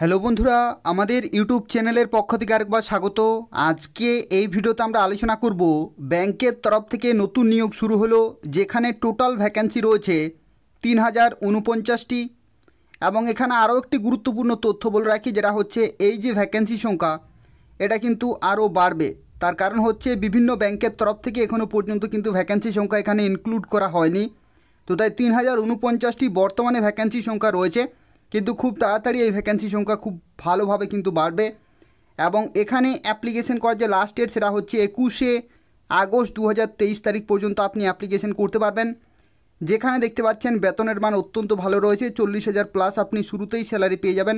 hello বন্ধুরা আমাদের YouTube চ্যানেলের পক্ষ থেকে আরেকবার স্বাগত আজকে এই ভিডিওতে আমরা আলোচনা করব ব্যাংকের তরফ থেকে নতুন নিয়োগ শুরু হলো যেখানে টোটাল ভ্যাকেন্সি রয়েছে তিন হাজার উনপঞ্চাশটি এবং এখানে আরও একটি গুরুত্বপূর্ণ তথ্য বলে রাখি যেটা হচ্ছে এই যে ভ্যাকেন্সি সংখ্যা এটা কিন্তু আরও বাড়বে তার কারণ হচ্ছে বিভিন্ন ব্যাংকের তরফ থেকে এখনও পর্যন্ত কিন্তু ভ্যাকেন্সি সংখ্যা এখানে ইনক্লুড করা হয়নি তো তাই তিন হাজার উনপঞ্চাশটি বর্তমানে ভ্যাকেন্সি সংখ্যা রয়েছে কিন্তু খুব তাড়াতাড়ি এই ভ্যাকেন্সি সংখ্যা খুব ভালোভাবে কিন্তু বাড়বে এবং এখানে অ্যাপ্লিকেশন করার যে লাস্ট ডেট সেটা হচ্ছে একুশে আগস্ট দু তারিখ পর্যন্ত আপনি অ্যাপ্লিকেশন করতে পারবেন যেখানে দেখতে পাচ্ছেন বেতনের মান অত্যন্ত ভালো রয়েছে চল্লিশ হাজার প্লাস আপনি শুরুতেই স্যালারি পেয়ে যাবেন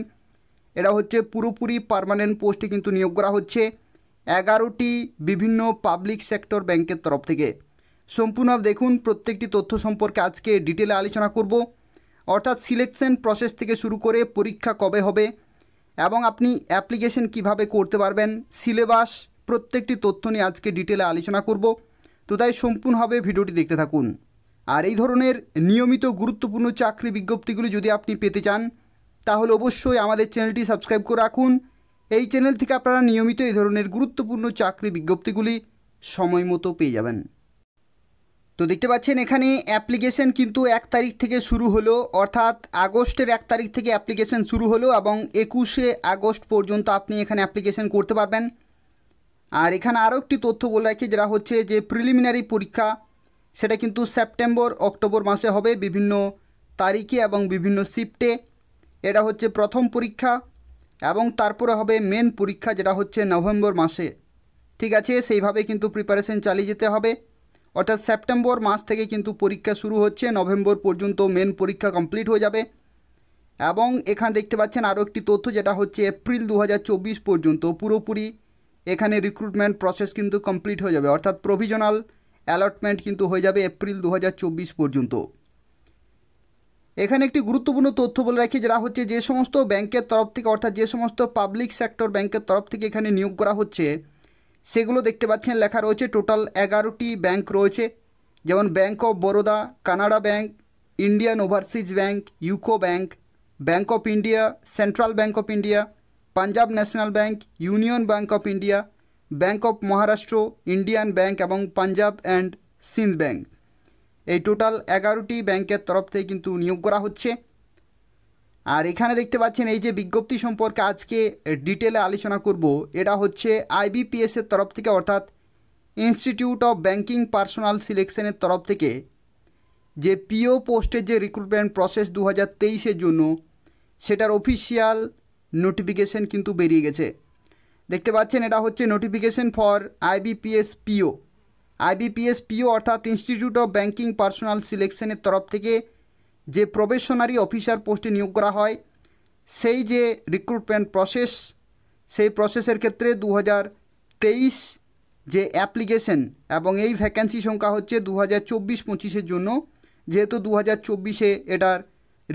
এটা হচ্ছে পুরোপুরি পারমানেন্ট পোস্টে কিন্তু নিয়োগ করা হচ্ছে এগারোটি বিভিন্ন পাবলিক সেক্টর ব্যাংকের তরফ থেকে সম্পূর্ণভাবে দেখুন প্রত্যেকটি তথ্য সম্পর্কে আজকে ডিটেলে আলোচনা করব অর্থাৎ সিলেকশন প্রসেস থেকে শুরু করে পরীক্ষা কবে হবে এবং আপনি অ্যাপ্লিকেশন কিভাবে করতে পারবেন সিলেবাস প্রত্যেকটি তথ্য নিয়ে আজকে ডিটেলে আলোচনা করব তো তাই সম্পূর্ণভাবে ভিডিওটি দেখতে থাকুন আর এই ধরনের নিয়মিত গুরুত্বপূর্ণ চাকরি বিজ্ঞপ্তিগুলি যদি আপনি পেতে চান তাহলে অবশ্যই আমাদের চ্যানেলটি সাবস্ক্রাইব করে রাখুন এই চ্যানেল থেকে আপনারা নিয়মিত এই ধরনের গুরুত্বপূর্ণ চাকরি বিজ্ঞপ্তিগুলি সময় মতো পেয়ে যাবেন তো দেখতে পাচ্ছেন এখানে অ্যাপ্লিকেশন কিন্তু এক তারিখ থেকে শুরু হলো অর্থাৎ আগস্টের এক তারিখ থেকে অ্যাপ্লিকেশন শুরু হলো এবং একুশে আগস্ট পর্যন্ত আপনি এখানে অ্যাপ্লিকেশন করতে পারবেন আর এখানে আরও একটি তথ্য বলে রাখি যেটা হচ্ছে যে প্রিলিমিনারি পরীক্ষা সেটা কিন্তু সেপ্টেম্বর অক্টোবর মাসে হবে বিভিন্ন তারিখে এবং বিভিন্ন শিফটে এটা হচ্ছে প্রথম পরীক্ষা এবং তারপরে হবে মেন পরীক্ষা যেটা হচ্ছে নভেম্বর মাসে ঠিক আছে সেইভাবে কিন্তু প্রিপারেশন চালিয়ে যেতে হবে অর্থাৎ সেপ্টেম্বর মাস থেকে কিন্তু পরীক্ষা শুরু হচ্ছে নভেম্বর পর্যন্ত মেন পরীক্ষা কমপ্লিট হয়ে যাবে এবং এখানে দেখতে পাচ্ছেন আরও একটি তথ্য যেটা হচ্ছে এপ্রিল দু পর্যন্ত পুরোপুরি এখানে রিক্রুটমেন্ট প্রসেস কিন্তু কমপ্লিট হয়ে যাবে অর্থাৎ প্রভিজনাল অ্যালটমেন্ট কিন্তু হয়ে যাবে এপ্রিল দু পর্যন্ত এখানে একটি গুরুত্বপূর্ণ তথ্য বলে রাখি যেটা হচ্ছে যে সমস্ত ব্যাংকের তরফ থেকে অর্থাৎ যে সমস্ত পাবলিক সেক্টর ব্যাংকের তরফ থেকে এখানে নিয়োগ করা হচ্ছে সেগুলো দেখতে পাচ্ছেন লেখা রয়েছে টোটাল এগারোটি ব্যাংক রয়েছে যেমন bank of Baroda Canara bank Indian overseas bank UCO bank bank of India central bank of India Punjab national bank union bank of India bank of Maharashtra Indian bank এবং পাঞ্জাব অ্যান্ড সিন্ধ ব্যাংক এই টোটাল এগারোটি ব্যাংকের তরফ থেকে কিন্তু নিয়োগ করা হচ্ছে আর এখানে দেখতে পাচ্ছেন এই যে বিজ্ঞপ্তি সম্পর্কে আজকে ডিটেলে আলোচনা করব এটা হচ্ছে আইবিপিএসের তরফ থেকে অর্থাৎ ইনস্টিটিউট অফ ব্যাংকিং পার্সোনাল সিলেকশনের তরফ থেকে যে পিও পোস্টের যে রিক্রুটমেন্ট প্রসেস দু হাজার জন্য সেটার অফিসিয়াল নোটিফিকেশন কিন্তু বেরিয়ে গেছে দেখতে পাচ্ছেন এটা হচ্ছে notification for IBPS PO IBPS PO অর্থাৎ ইনস্টিটিউট অফ ব্যাংকিং পার্সোনাল সিলেকশনের তরফ থেকে যে প্রবেশনারি অফিসার পোস্টে নিয়োগ করা হয় সেই যে রিক্রুটমেন্ট প্রসেস সেই প্রসেসের ক্ষেত্রে দু তেইশ যে অ্যাপ্লিকেশন এবং এই ভ্যাকেন্সি সংখ্যা হচ্ছে দু হাজার চব্বিশ পঁচিশের জন্য যেহেতু দু হাজার চব্বিশে এটার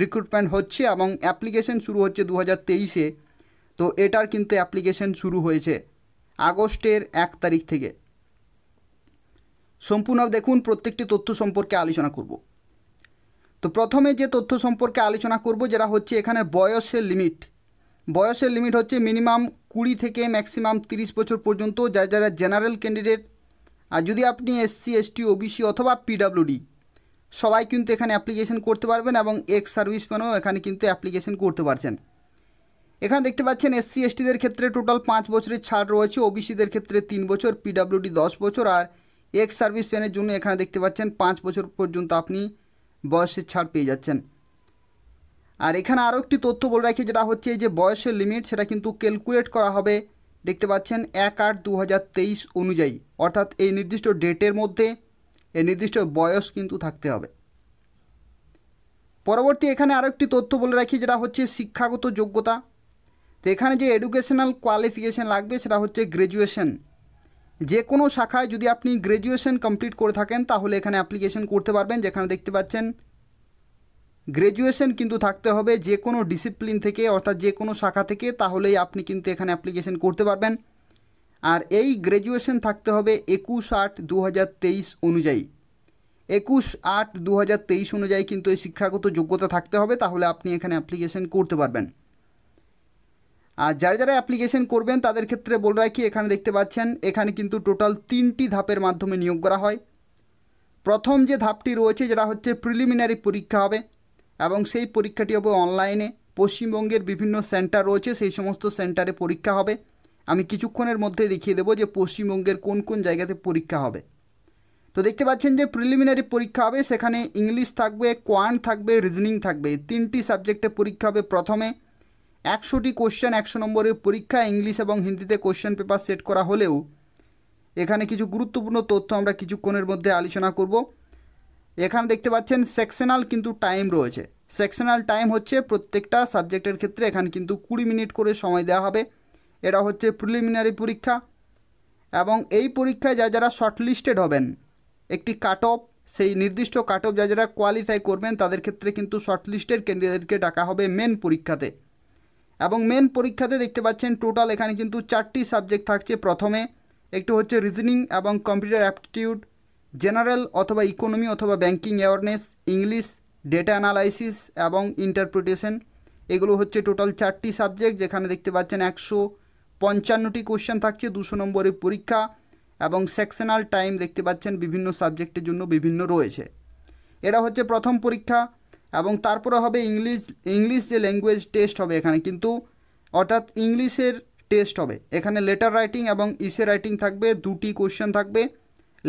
রিক্রুটমেন্ট হচ্ছে এবং অ্যাপ্লিকেশন শুরু হচ্ছে দু হাজার তেইশে তো এটার কিন্তু অ্যাপ্লিকেশন শুরু হয়েছে আগস্টের এক তারিখ থেকে সম্পূর্ণ দেখুন প্রত্যেকটি তথ্য সম্পর্কে আলোচনা করব তো প্রথমে যে তথ্য সম্পর্কে আলোচনা করব যেটা হচ্ছে এখানে বয়সের লিমিট বয়সের লিমিট হচ্ছে মিনিমাম কুড়ি থেকে ম্যাক্সিমাম 30 বছর পর্যন্ত যারা যারা জেনারেল ক্যান্ডিডেট আর যদি আপনি এসসি এসটি ওবিসি অথবা পিডাব্লিউডি সবাই কিন্তু এখানে অ্যাপ্লিকেশন করতে পারবেন এবং এক্স সার্ভিসম্যানও এখানে কিন্তু অ্যাপ্লিকেশন করতে পারছেন এখানে দেখতে পাচ্ছেন এসসি এসটিদের ক্ষেত্রে টোটাল পাঁচ বছরের ছাড় রয়েছে ওবিসিদের ক্ষেত্রে তিন বছর পিডাব্লিউডি দশ বছর আর এক্স সার্ভিসম্যানের জন্য এখানে দেখতে পাচ্ছেন পাঁচ বছর পর্যন্ত আপনি বয়সের ছাড় পেয়ে যাচ্ছেন আর এখানে আরও একটি তথ্য বলে রাখি যেটা হচ্ছে এই যে বয়সের লিমিট সেটা কিন্তু ক্যালকুলেট করা হবে দেখতে পাচ্ছেন এক আট দু অনুযায়ী অর্থাৎ এই নির্দিষ্ট ডেটের মধ্যে এই নির্দিষ্ট বয়স কিন্তু থাকতে হবে পরবর্তী এখানে আরও একটি তথ্য বলে রাখি যেটা হচ্ছে শিক্ষাগত যোগ্যতা তো এখানে যে এডুকেশনাল কোয়ালিফিকেশান লাগবে সেটা হচ্ছে গ্র্যাজুয়েশন যে কোনো শাখায় যদি আপনি গ্র্যাজুয়েশন কমপ্লিট করে থাকেন তাহলে এখানে অ্যাপ্লিকেশন করতে পারবেন যেখানে দেখতে পাচ্ছেন গ্র্যাজুয়েশন কিন্তু থাকতে হবে যে কোনো ডিসিপ্লিন থেকে অর্থাৎ যে কোনো শাখা থেকে তাহলেই আপনি কিন্তু এখানে অ্যাপ্লিকেশন করতে পারবেন আর এই গ্র্যাজুয়েশন থাকতে হবে একুশ আট দু অনুযায়ী একুশ আট দু অনুযায়ী কিন্তু এই শিক্ষাগত যোগ্যতা থাকতে হবে তাহলে আপনি এখানে অ্যাপ্লিকেশন করতে পারবেন আর যারা যারা অ্যাপ্লিকেশন করবেন তাদের ক্ষেত্রে বল রাখি এখানে দেখতে পাচ্ছেন এখানে কিন্তু টোটাল তিনটি ধাপের মাধ্যমে নিয়োগ করা হয় প্রথম যে ধাপটি রয়েছে যেটা হচ্ছে প্রিলিমিনারি পরীক্ষা হবে এবং সেই পরীক্ষাটি হবে অনলাইনে পশ্চিমবঙ্গের বিভিন্ন সেন্টার রয়েছে সেই সমস্ত সেন্টারে পরীক্ষা হবে আমি কিছুক্ষণের মধ্যে দেখিয়ে দেবো যে পশ্চিমবঙ্গের কোন কোন জায়গাতে পরীক্ষা হবে তো দেখতে পাচ্ছেন যে প্রিলিমিনারি পরীক্ষা হবে সেখানে ইংলিশ থাকবে কোয়ান্ট থাকবে রিজনিং থাকবে তিনটি সাবজেক্টে পরীক্ষা হবে প্রথমে একশোটি কোশ্চেন একশো নম্বরের পরীক্ষা ইংলিশ এবং হিন্দিতে কোশ্চেন পেপার সেট করা হলেও এখানে কিছু গুরুত্বপূর্ণ তথ্য আমরা কিছুক্ষণের মধ্যে আলোচনা করব এখানে দেখতে পাচ্ছেন সেকশনাল কিন্তু টাইম রয়েছে সেকশনাল টাইম হচ্ছে প্রত্যেকটা সাবজেক্টের ক্ষেত্রে এখানে কিন্তু কুড়ি মিনিট করে সময় দেওয়া হবে এটা হচ্ছে প্রিলিমিনারি পরীক্ষা এবং এই পরীক্ষায় যা যারা শর্টলিস্টেড হবেন একটি কাট অফ সেই নির্দিষ্ট কাট অফ যা যারা কোয়ালিফাই করবেন তাদের ক্ষেত্রে কিন্তু শর্টলিস্টেড ক্যান্ডিডেটকে ডাকা হবে মেন পরীক্ষাতে এবং মেন পরীক্ষাতে দেখতে পাচ্ছেন টোটাল এখানে কিন্তু চারটি সাবজেক্ট থাকছে প্রথমে একটু হচ্ছে রিজনিং এবং কম্পিউটার অ্যাপটিউড জেনারেল অথবা ইকোনমি অথবা banking awareness English data analysis এবং ইন্টারপ্রিটেশন এগুলো হচ্ছে টোটাল চারটি সাবজেক্ট যেখানে দেখতে পাচ্ছেন একশো পঞ্চান্নটি কোশ্চেন থাকছে দুশো নম্বরের পরীক্ষা এবং সেকশনাল টাইম দেখতে পাচ্ছেন বিভিন্ন সাবজেক্টের জন্য বিভিন্ন রয়েছে এটা হচ্ছে প্রথম পরীক্ষা এবং তারপরে হবে ইংলিশ ইংলিশ যে ল্যাঙ্গুয়েজ টেস্ট হবে এখানে কিন্তু অর্থাৎ ইংলিশের টেস্ট হবে এখানে লেটার রাইটিং এবং ইসে রাইটিং থাকবে দুটি কোশ্চেন থাকবে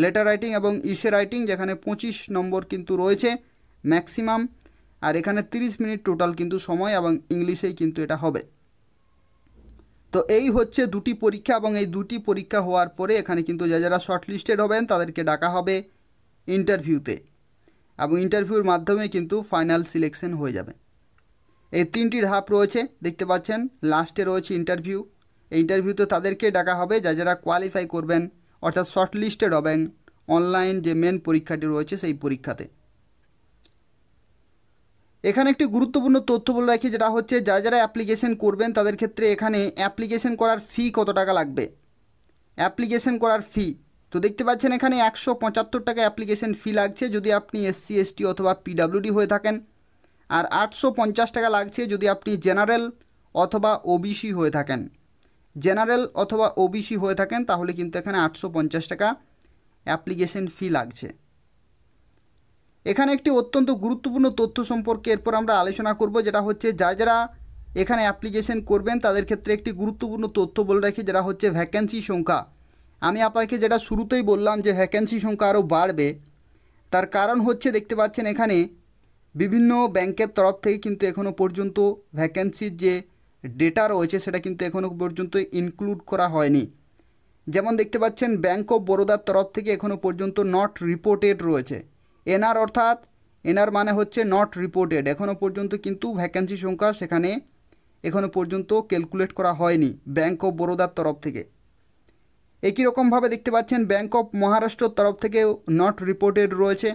লেটার রাইটিং এবং ইসে রাইটিং যেখানে পঁচিশ নম্বর কিন্তু রয়েছে ম্যাক্সিমাম আর এখানে 30 মিনিট টোটাল কিন্তু সময় এবং ইংলিশেই কিন্তু এটা হবে তো এই হচ্ছে দুটি পরীক্ষা এবং এই দুটি পরীক্ষা হওয়ার পরে এখানে কিন্তু যারা যারা শর্টলিস্টেড হবেন তাদেরকে ডাকা হবে ইন্টারভিউতে এবং ইন্টারভিউর মাধ্যমে কিন্তু ফাইনাল সিলেকশন হয়ে যাবে এই তিনটি ধাপ রয়েছে দেখতে পাচ্ছেন লাস্টে রয়েছে ইন্টারভিউ এই ইন্টারভিউতে তাদেরকে ডাকা হবে যা যারা কোয়ালিফাই করবেন অর্থাৎ শর্টলিস্টেড হবেন অনলাইন যে মেন পরীক্ষাটি রয়েছে সেই পরীক্ষাতে এখানে একটি গুরুত্বপূর্ণ তথ্য বলে রাখি যেটা হচ্ছে যা যারা অ্যাপ্লিকেশন করবেন তাদের ক্ষেত্রে এখানে অ্যাপ্লিকেশন করার ফি কত টাকা লাগবে অ্যাপ্লিকেশন করার ফি তো দেখতে পাচ্ছেন এখানে একশো পঁচাত্তর টাকা অ্যাপ্লিকেশন ফি লাগছে যদি আপনি এসসি এসটি অথবা পিডাব্লিউডি হয়ে থাকেন আর আটশো পঞ্চাশ টাকা লাগছে যদি আপনি জেনারেল অথবা ওবিসি হয়ে থাকেন জেনারেল অথবা ওবিসি হয়ে থাকেন তাহলে কিন্তু এখানে আটশো পঞ্চাশ টাকা অ্যাপ্লিকেশন ফি লাগছে এখানে একটি অত্যন্ত গুরুত্বপূর্ণ তথ্য সম্পর্কে এরপর আমরা আলোচনা করব যেটা হচ্ছে যা যারা এখানে অ্যাপ্লিকেশন করবেন তাদের ক্ষেত্রে একটি গুরুত্বপূর্ণ তথ্য বলে রাখি যেটা হচ্ছে ভ্যাকেন্সি সংখ্যা আমি আপনাকে যেটা শুরুতেই বললাম যে ভ্যাকেন্সি সংখ্যা আরও বাড়বে তার কারণ হচ্ছে দেখতে পাচ্ছেন এখানে বিভিন্ন ব্যাংকের তরফ থেকে কিন্তু এখনও পর্যন্ত ভ্যাকেন্সির যে ডেটা রয়েছে সেটা কিন্তু এখনও পর্যন্ত ইনক্লুড করা হয়নি যেমন দেখতে পাচ্ছেন ব্যাংক অফ বরোদার তরফ থেকে এখনও পর্যন্ত নট রিপোর্টেড রয়েছে এনআর অর্থাৎ এনআর মানে হচ্ছে নট রিপোর্টেড এখনও পর্যন্ত কিন্তু ভ্যাকেন্সি সংখ্যা সেখানে এখনও পর্যন্ত ক্যালকুলেট করা হয়নি ব্যাংক অফ বরোদার তরফ থেকে একই রকমভাবে দেখতে পাচ্ছেন ব্যাঙ্ক অফ মহারাষ্ট্রর তরফ থেকে নট রিপোর্টেড রয়েছে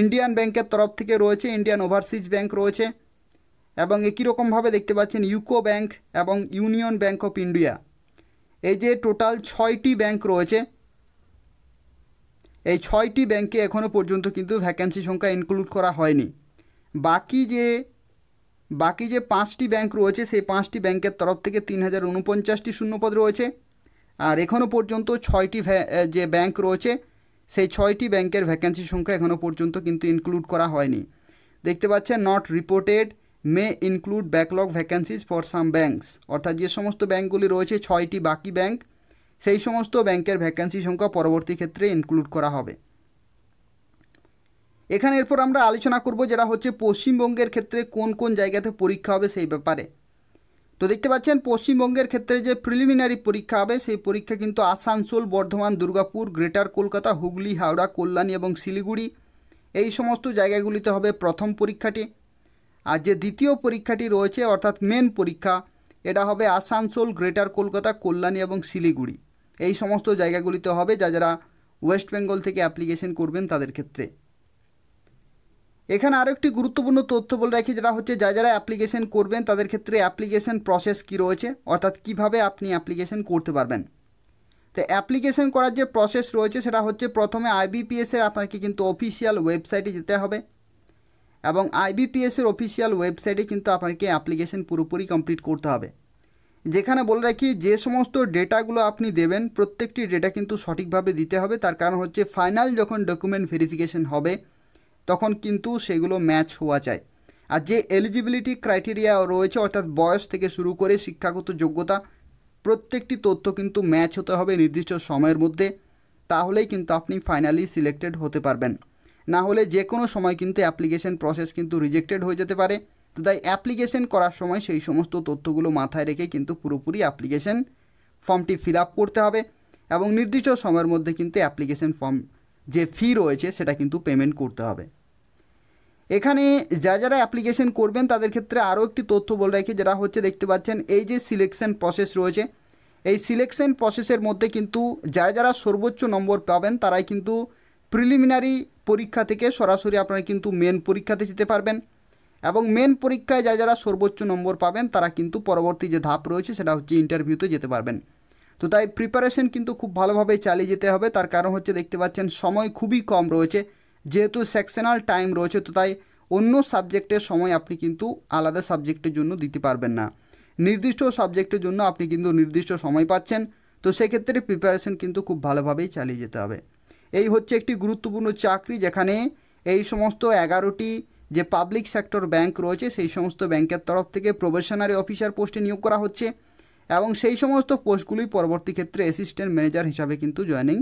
ইন্ডিয়ান ব্যাংকের তরফ থেকে রয়েছে ইন্ডিয়ান ওভারসিজ ব্যাংক রয়েছে এবং একই রকমভাবে দেখতে পাচ্ছেন ইউকো ব্যাংক এবং ইউনিয়ন ব্যাংক অফ ইন্ডিয়া এই যে টোটাল ছয়টি ব্যাংক রয়েছে এই ছয়টি ব্যাংকে এখনও পর্যন্ত কিন্তু ভ্যাকেন্সি সংখ্যা ইনক্লুড করা হয়নি বাকি যে বাকি যে পাঁচটি ব্যাংক রয়েছে সেই পাঁচটি ব্যাংকের তরফ থেকে তিন হাজার উনপঞ্চাশটি শূন্যপদ রয়েছে আর এখনও পর্যন্ত ছয়টি যে ব্যাংক রয়েছে সেই ছয়টি ব্যাংকের ভ্যাকেন্সি সংখ্যা এখনও পর্যন্ত কিন্তু ইনক্লুড করা হয়নি দেখতে পাচ্ছেন not reported may include backlog vacancies for some banks অর্থাৎ যে সমস্ত ব্যাঙ্কগুলি রয়েছে ছয়টি বাকি ব্যাংক সেই সমস্ত ব্যাংকের ভ্যাকেন্সি সংখ্যা পরবর্তী ক্ষেত্রে ইনক্লুড করা হবে এখানে এরপর আমরা আলোচনা করব যেটা হচ্ছে পশ্চিমবঙ্গের ক্ষেত্রে কোন কোন জায়গাতে পরীক্ষা হবে সেই ব্যাপারে তো দেখতে পাচ্ছেন পশ্চিমবঙ্গের ক্ষেত্রে যে প্রিলিমিনারি পরীক্ষা হবে সেই পরীক্ষা কিন্তু আসানসোল বর্ধমান দুর্গাপুর গ্রেটার কলকাতা হুগলি হাওড়া কল্যাণী এবং শিলিগুড়ি এই সমস্ত জায়গাগুলিতে হবে প্রথম পরীক্ষাটি আর যে দ্বিতীয় পরীক্ষাটি রয়েছে অর্থাৎ মেন পরীক্ষা এটা হবে আসানসোল গ্রেটার কলকাতা কল্যাণী এবং শিলিগুড়ি এই সমস্ত জায়গাগুলিতে হবে যা যারা ওয়েস্ট বেঙ্গল থেকে অ্যাপ্লিকেশন করবেন তাদের ক্ষেত্রে এখানে আরও একটি গুরুত্বপূর্ণ তথ্য বলে রাখি যেটা হচ্ছে যা যারা অ্যাপ্লিকেশন করবেন তাদের ক্ষেত্রে অ্যাপ্লিকেশন প্রসেস কী রয়েছে অর্থাৎ কিভাবে আপনি অ্যাপ্লিকেশন করতে পারবেন তো অ্যাপ্লিকেশন করার যে প্রসেস রয়েছে সেটা হচ্ছে প্রথমে আইবিপিএসের আপনাকে কিন্তু অফিসিয়াল ওয়েবসাইটে যেতে হবে এবং আইবিপিএসের অফিসিয়াল ওয়েবসাইটে কিন্তু আপনাকে অ্যাপ্লিকেশন পুরোপুরি কমপ্লিট করতে হবে যেখানে বলে রাখি যে সমস্ত ডেটাগুলো আপনি দেবেন প্রত্যেকটি ডেটা কিন্তু সঠিকভাবে দিতে হবে তার কারণ হচ্ছে ফাইনাল যখন ডকুমেন্ট ভেরিফিকেশন হবে তখন কিন্তু সেগুলো ম্যাচ হওয়া যায় আর যে এলিজিবিলিটি ক্রাইটেরিয়া রয়েছে অর্থাৎ বয়স থেকে শুরু করে শিক্ষাগত যোগ্যতা প্রত্যেকটি তথ্য কিন্তু ম্যাচ হতে হবে নির্দিষ্ট সময়ের মধ্যে তাহলেই কিন্তু আপনি ফাইনালি সিলেক্টেড হতে পারবেন না হলে যে কোনো সময় কিন্তু অ্যাপ্লিকেশন প্রসেস কিন্তু রিজেক্টেড হয়ে যেতে পারে তো তাই অ্যাপ্লিকেশন করার সময় সেই সমস্ত তথ্যগুলো মাথায় রেখে কিন্তু পুরোপুরি অ্যাপ্লিকেশন ফর্মটি ফিল করতে হবে এবং নির্দিষ্ট সময়ের মধ্যে কিন্তু অ্যাপ্লিকেশন ফর্ম যে ফি রয়েছে সেটা কিন্তু পেমেন্ট করতে হবে এখানে যা যারা অ্যাপ্লিকেশন করবেন তাদের ক্ষেত্রে আরও একটি তথ্য বলে রাখি যারা হচ্ছে দেখতে পাচ্ছেন এই যে সিলেকশন প্রসেস রয়েছে এই সিলেকশন প্রসেসের মধ্যে কিন্তু যারা যারা সর্বোচ্চ নম্বর পাবেন তারাই কিন্তু প্রিলিমিনারি পরীক্ষা থেকে সরাসরি আপনারা কিন্তু মেন পরীক্ষাতে যেতে পারবেন এবং মেন পরীক্ষায় যা যারা সর্বোচ্চ নম্বর পাবেন তারা কিন্তু পরবর্তী যে ধাপ রয়েছে সেটা হচ্ছে ইন্টারভিউতে যেতে পারবেন তো তাই প্রিপারেশন কিন্তু খুব ভালোভাবে চালিয়ে যেতে হবে তার কারণ হচ্ছে দেখতে পাচ্ছেন সময় খুবই কম রয়েছে যেহেতু সেকশনাল টাইম রয়েছে তো তাই অন্য সাবজেক্টের সময় আপনি কিন্তু আলাদা সাবজেক্টের জন্য দিতে পারবেন না নির্দিষ্ট সাবজেক্টের জন্য আপনি কিন্তু নির্দিষ্ট সময় পাচ্ছেন তো সেক্ষেত্রে প্রিপারেশন কিন্তু খুব ভালোভাবেই চালিয়ে যেতে হবে এই হচ্ছে একটি গুরুত্বপূর্ণ চাকরি যেখানে এই সমস্ত এগারোটি যে পাবলিক সেক্টর ব্যাংক রয়েছে সেই সমস্ত ব্যাংকের তরফ থেকে প্রবেশনারি অফিসার পোস্টে নিয়োগ করা হচ্ছে এবং সেই সমস্ত পোস্টগুলি পরবর্তী ক্ষেত্রে অ্যাসিস্ট্যান্ট ম্যানেজার হিসাবে কিন্তু জয়েনিং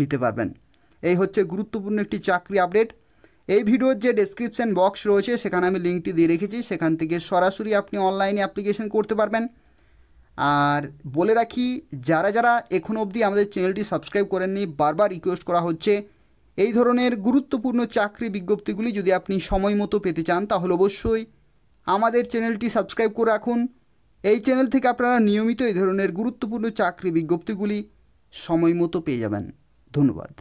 নিতে পারবেন এই হচ্ছে গুরুত্বপূর্ণ একটি চাকরি আপডেট এই ভিডিওর যে ডেসক্রিপশান বক্স রয়েছে সেখানে আমি লিঙ্কটি দিয়ে রেখেছি সেখান থেকে সরাসরি আপনি অনলাইনে অ্যাপ্লিকেশন করতে পারবেন আর বলে রাখি যারা যারা এখন অবধি আমাদের চ্যানেলটি সাবস্ক্রাইব করেননি বারবার রিকোয়েস্ট করা হচ্ছে এই ধরনের গুরুত্বপূর্ণ চাকরি বিজ্ঞপ্তিগুলি যদি আপনি সময় মতো পেতে চান তাহলে অবশ্যই আমাদের চ্যানেলটি সাবস্ক্রাইব করে রাখুন এই চ্যানেল থেকে আপনারা নিয়মিত এই ধরনের গুরুত্বপূর্ণ চাকরি বিজ্ঞপ্তিগুলি সময় মতো পেয়ে যাবেন ধন্যবাদ